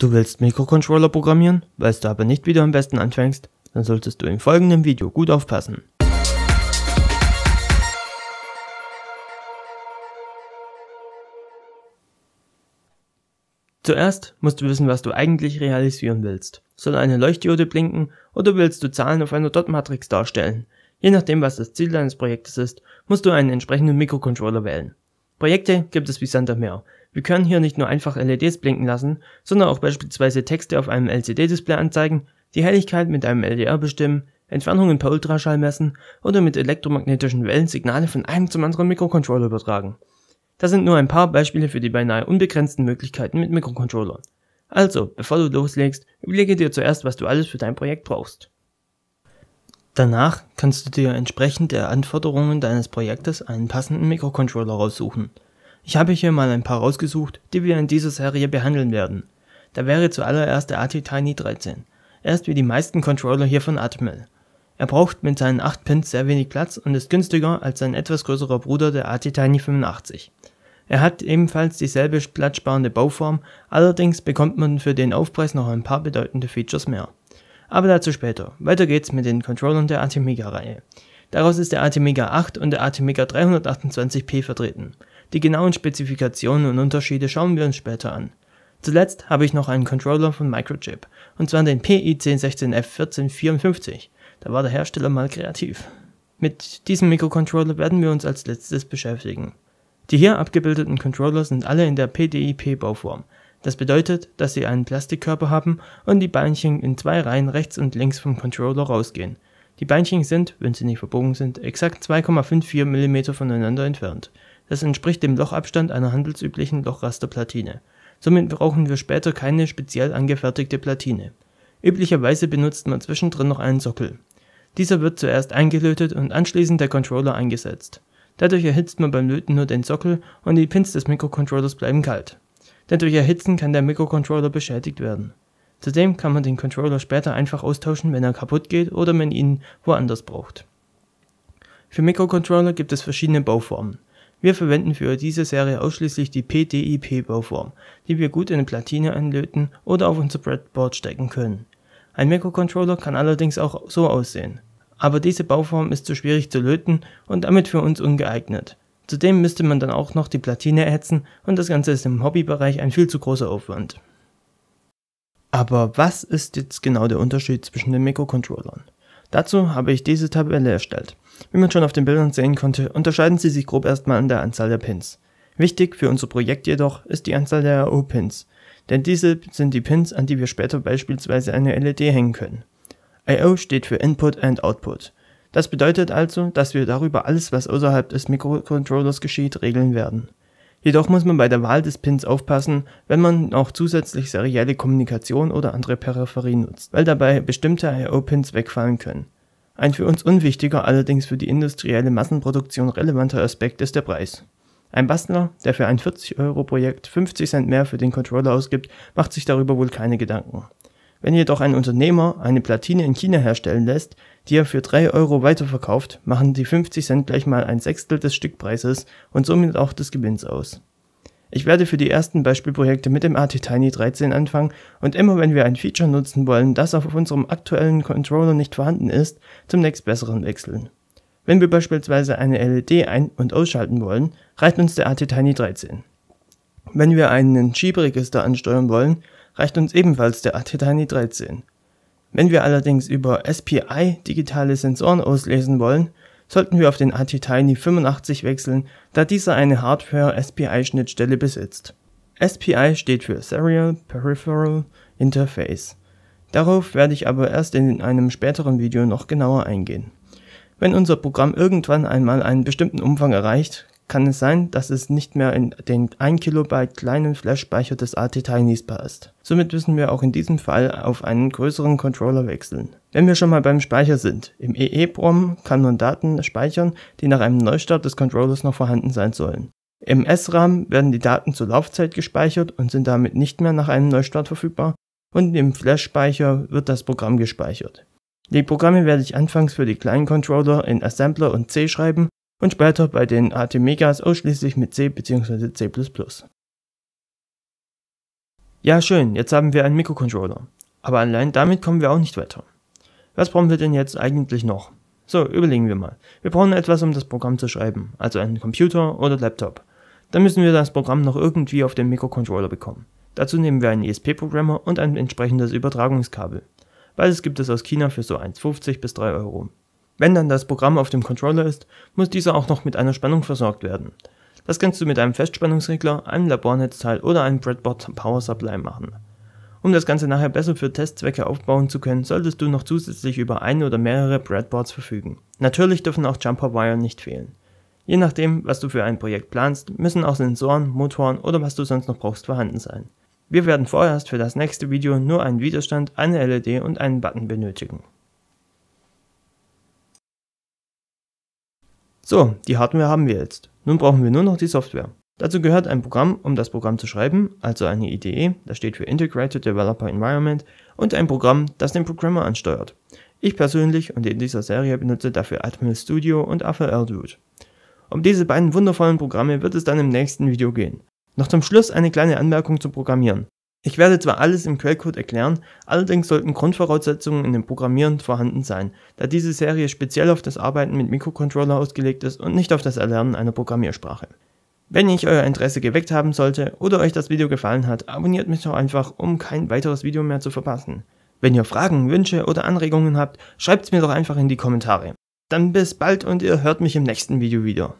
Du willst Mikrocontroller programmieren, weißt du aber nicht, wie du am besten anfängst, dann solltest du im folgenden Video gut aufpassen. Zuerst musst du wissen, was du eigentlich realisieren willst. Soll eine Leuchtdiode blinken oder willst du Zahlen auf einer Dot-Matrix darstellen? Je nachdem, was das Ziel deines Projektes ist, musst du einen entsprechenden Mikrocontroller wählen. Projekte gibt es wie Sand am Meer. Wir können hier nicht nur einfach LEDs blinken lassen, sondern auch beispielsweise Texte auf einem LCD-Display anzeigen, die Helligkeit mit einem LDR bestimmen, Entfernungen per Ultraschall messen oder mit elektromagnetischen Wellen Signale von einem zum anderen Mikrocontroller übertragen. Das sind nur ein paar Beispiele für die beinahe unbegrenzten Möglichkeiten mit Mikrocontrollern. Also, bevor du loslegst, überlege dir zuerst, was du alles für dein Projekt brauchst. Danach kannst du dir entsprechend der Anforderungen deines Projektes einen passenden Mikrocontroller raussuchen – ich habe hier mal ein paar rausgesucht, die wir in dieser Serie behandeln werden. Da wäre zuallererst der ATtiny 13. Er ist wie die meisten Controller hier von Atmel. Er braucht mit seinen 8 Pins sehr wenig Platz und ist günstiger als sein etwas größerer Bruder der ATtiny 85. Er hat ebenfalls dieselbe platzsparende Bauform, allerdings bekommt man für den Aufpreis noch ein paar bedeutende Features mehr. Aber dazu später. Weiter geht's mit den Controllern der Atmega-Reihe. Daraus ist der Atmega 8 und der Atmega 328p vertreten. Die genauen Spezifikationen und Unterschiede schauen wir uns später an. Zuletzt habe ich noch einen Controller von Microchip, und zwar den PI1016F1454. Da war der Hersteller mal kreativ. Mit diesem Mikrocontroller werden wir uns als letztes beschäftigen. Die hier abgebildeten Controller sind alle in der PDIP-Bauform. Das bedeutet, dass sie einen Plastikkörper haben und die Beinchen in zwei Reihen rechts und links vom Controller rausgehen. Die Beinchen sind, wenn sie nicht verbogen sind, exakt 2,54 mm voneinander entfernt. Das entspricht dem Lochabstand einer handelsüblichen Lochrasterplatine. Somit brauchen wir später keine speziell angefertigte Platine. Üblicherweise benutzt man zwischendrin noch einen Sockel. Dieser wird zuerst eingelötet und anschließend der Controller eingesetzt. Dadurch erhitzt man beim Löten nur den Sockel und die Pins des Mikrocontrollers bleiben kalt. Denn durch Erhitzen kann der Mikrocontroller beschädigt werden. Zudem kann man den Controller später einfach austauschen, wenn er kaputt geht oder man ihn woanders braucht. Für Mikrocontroller gibt es verschiedene Bauformen. Wir verwenden für diese Serie ausschließlich die PDIP-Bauform, die wir gut in eine Platine anlöten oder auf unser Breadboard stecken können. Ein Mikrocontroller kann allerdings auch so aussehen. Aber diese Bauform ist zu schwierig zu löten und damit für uns ungeeignet. Zudem müsste man dann auch noch die Platine erhitzen und das Ganze ist im Hobbybereich ein viel zu großer Aufwand. Aber was ist jetzt genau der Unterschied zwischen den Mikrocontrollern? Dazu habe ich diese Tabelle erstellt. Wie man schon auf den Bildern sehen konnte, unterscheiden sie sich grob erstmal an der Anzahl der Pins. Wichtig für unser Projekt jedoch ist die Anzahl der IO-Pins, denn diese sind die Pins, an die wir später beispielsweise eine LED hängen können. IO steht für Input and Output. Das bedeutet also, dass wir darüber alles, was außerhalb des Mikrocontrollers geschieht, regeln werden. Jedoch muss man bei der Wahl des Pins aufpassen, wenn man auch zusätzlich serielle Kommunikation oder andere Peripherie nutzt, weil dabei bestimmte IO-Pins wegfallen können. Ein für uns unwichtiger, allerdings für die industrielle Massenproduktion relevanter Aspekt ist der Preis. Ein Bastler, der für ein 40-Euro-Projekt 50 Cent mehr für den Controller ausgibt, macht sich darüber wohl keine Gedanken. Wenn jedoch ein Unternehmer eine Platine in China herstellen lässt, die er für 3 Euro weiterverkauft, machen die 50 Cent gleich mal ein Sechstel des Stückpreises und somit auch des Gewinns aus. Ich werde für die ersten Beispielprojekte mit dem ATtiny 13 anfangen und immer wenn wir ein Feature nutzen wollen, das auf unserem aktuellen Controller nicht vorhanden ist, zum besseren wechseln. Wenn wir beispielsweise eine LED ein- und ausschalten wollen, reicht uns der ATtiny 13. Wenn wir einen Schieberegister ansteuern wollen, reicht uns ebenfalls der ATtiny 13. Wenn wir allerdings über SPI digitale Sensoren auslesen wollen, sollten wir auf den ATtiny 85 wechseln, da dieser eine Hardware-SPI-Schnittstelle besitzt. SPI steht für Serial Peripheral Interface. Darauf werde ich aber erst in einem späteren Video noch genauer eingehen. Wenn unser Programm irgendwann einmal einen bestimmten Umfang erreicht, kann es sein, dass es nicht mehr in den 1 Kilobyte kleinen Flash-Speicher des AT-Teil lesbar ist. Somit müssen wir auch in diesem Fall auf einen größeren Controller wechseln. Wenn wir schon mal beim Speicher sind, im EEPROM kann man Daten speichern, die nach einem Neustart des Controllers noch vorhanden sein sollen. Im SRAM werden die Daten zur Laufzeit gespeichert und sind damit nicht mehr nach einem Neustart verfügbar und im Flash-Speicher wird das Programm gespeichert. Die Programme werde ich anfangs für die kleinen Controller in Assembler und C schreiben und später bei den ATmegas ausschließlich mit C bzw. C++. Ja schön, jetzt haben wir einen Mikrocontroller, aber allein damit kommen wir auch nicht weiter. Was brauchen wir denn jetzt eigentlich noch? So, überlegen wir mal. Wir brauchen etwas, um das Programm zu schreiben, also einen Computer oder Laptop. Dann müssen wir das Programm noch irgendwie auf den Mikrocontroller bekommen. Dazu nehmen wir einen ESP-Programmer und ein entsprechendes Übertragungskabel. Beides gibt es aus China für so 1,50 bis 3 Euro. Wenn dann das Programm auf dem Controller ist, muss dieser auch noch mit einer Spannung versorgt werden. Das kannst du mit einem Festspannungsregler, einem Labornetzteil oder einem Breadboard Power Supply machen. Um das Ganze nachher besser für Testzwecke aufbauen zu können, solltest du noch zusätzlich über ein oder mehrere Breadboards verfügen. Natürlich dürfen auch Jumper Wire nicht fehlen. Je nachdem, was du für ein Projekt planst, müssen auch Sensoren, Motoren oder was du sonst noch brauchst vorhanden sein. Wir werden vorerst für das nächste Video nur einen Widerstand, eine LED und einen Button benötigen. So, die Hardware haben wir jetzt. Nun brauchen wir nur noch die Software. Dazu gehört ein Programm, um das Programm zu schreiben, also eine IDE, das steht für Integrated Developer Environment, und ein Programm, das den Programmer ansteuert. Ich persönlich und in dieser Serie benutze dafür Admiral Studio und FL Dude. Um diese beiden wundervollen Programme wird es dann im nächsten Video gehen. Noch zum Schluss eine kleine Anmerkung zum Programmieren. Ich werde zwar alles im Quellcode erklären, allerdings sollten Grundvoraussetzungen in dem Programmieren vorhanden sein, da diese Serie speziell auf das Arbeiten mit Mikrocontroller ausgelegt ist und nicht auf das Erlernen einer Programmiersprache. Wenn ich euer Interesse geweckt haben sollte oder euch das Video gefallen hat, abonniert mich doch einfach, um kein weiteres Video mehr zu verpassen. Wenn ihr Fragen, Wünsche oder Anregungen habt, schreibt es mir doch einfach in die Kommentare. Dann bis bald und ihr hört mich im nächsten Video wieder.